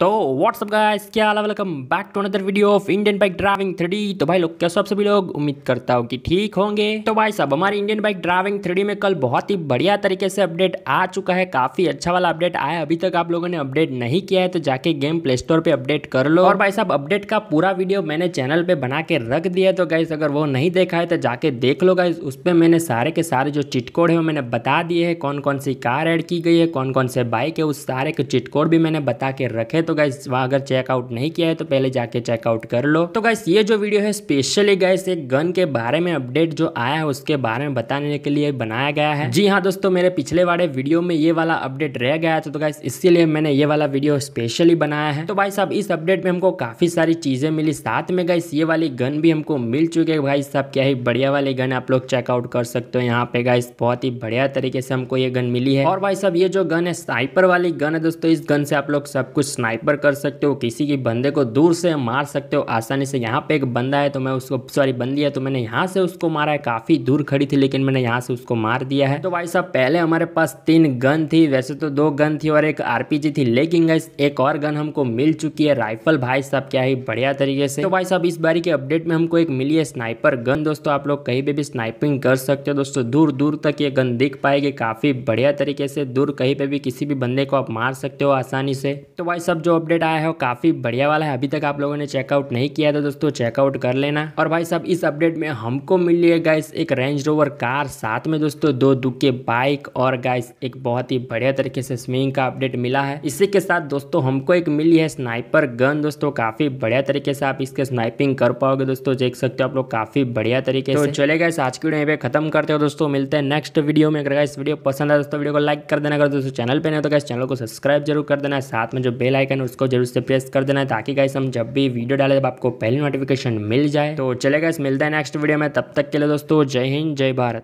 तो what's up guys क्या हाल welcome back to another video of Indian bike driving three तो भाई लोग कैसे आप सभी लोग उम्मीद करता हूँ कि ठीक होंगे तो भाई साहब हमारे इंडियन बाइक ड्राइविंग थ्री में कल बहुत ही बढ़िया तरीके से अपडेट आ चुका है काफी अच्छा वाला अपडेट आया अभी तक आप लोगों ने अपडेट नहीं किया है तो जाके गेम प्ले स्टोर पर अपडेट कर लो और भाई साहब अपडेट का पूरा वीडियो मैंने चैनल पर बना के रख दिया तो गाइस अगर वो नहीं देखा है तो जाके देख लो गाइस उस पर मैंने सारे के सारे जो चिटकोड है वो मैंने बता दिए है कौन कौन सी कार एड की गई है कौन कौन से बाइक है उस सारे के चिटकोड भी मैंने बता के रखे तो गाइस वहाँ अगर चेकआउट नहीं किया है तो पहले जाके चेकआउट कर लो तो गाइस ये जो वीडियो है स्पेशली गाइस एक गन के बारे में अपडेट जो आया है उसके बारे में बताने के लिए बनाया गया है जी हाँ दोस्तों मेरे पिछले वाले वीडियो में ये वाला अपडेट रह गया था तो गाइस तो इसीलिए मैंने ये वाला वीडियो स्पेशली बनाया है तो भाई साहब इस अपडेट में हमको काफी सारी चीजें मिली साथ में गाइस ये वाली गन भी हमको मिल चुकी है भाई साहब क्या ही बढ़िया वाली गन आप लोग चेकआउट कर सकते हो यहाँ पे गाइस बहुत ही बढ़िया तरीके से हमको ये गन मिली है और भाई साहब ये जो गन है स्नाइपर वाली गन है दोस्तों इस गन से आप लोग सब कुछ स्नाइप स्नाइपर कर सकते हो किसी के बंदे को दूर से मार सकते हो आसानी से यहाँ पे एक बंदा है तो मैं उसको सॉरी बंदी है तो मैंने यहाँ से उसको मारा है काफ़ी दूर खड़ी थी लेकिन मैंने यहाँ से उसको मार दिया है तो भाई साहब पहले हमारे पास तीन गन थी वैसे तो दो गन थी और एक आरपीजी थी लेकिन एक और गन हमको मिल चुकी है राइफल भाई साहब क्या ही बढ़िया तरीके से तो भाई साहब इस बारी के अपडेट में हमको एक मिली है स्नाइपर गन दोस्तों आप लोग कहीं पे भी स्नाइपिंग कर सकते हो दोस्तों दूर दूर तक ये गन दिख पाएगी काफ़ी बढ़िया तरीके से दूर कहीं पे भी किसी भी बंदे को आप मार सकते हो आसानी से तो भाई साहब जो अपडेट आया है वो काफ़ी बढ़िया वाला है अभी तक आप लोगों ने चेकआउट नहीं किया था दोस्तों चेकआउट कर लेना और भाई साहब इस अपडेट में हमको मिली है गाइस एक रेंज रोवर कार साथ में दोस्तों दो दुके बाइक और गाइस एक बहुत ही बढ़िया तरीके से स्विमिंग का अपडेट मिला है इसी के साथ दोस्तों हमको एक मिली है स्नाइपर गन दोस्तों काफ़ी बढ़िया तरीके से आप इसके स्नाइपिंग कर पाओगे दोस्तों देख सकते हो आप लोग काफ़ी बढ़िया तरीके तो से चले गए आज की वीडियो खत्म करते हो दोस्तों मिलते हैं नेक्स्ट वीडियो में अगर इस वीडियो पसंद है दोस्तों वीडियो को लाइक कर देना अगर दोस्तों चैनल पर नहीं तो क्या चैनल को सब्सक्राइब जरूर कर देना साथ में जो बेल आइकन आइकन उसको जरूर से प्रेस कर देना है ताकि गाइस हम जब भी वीडियो डाले तब आपको पहली नोटिफिकेशन मिल जाए तो चले गाइस मिलता है नेक्स्ट वीडियो में तब तक के लिए दोस्तों जय हिंद जय भारत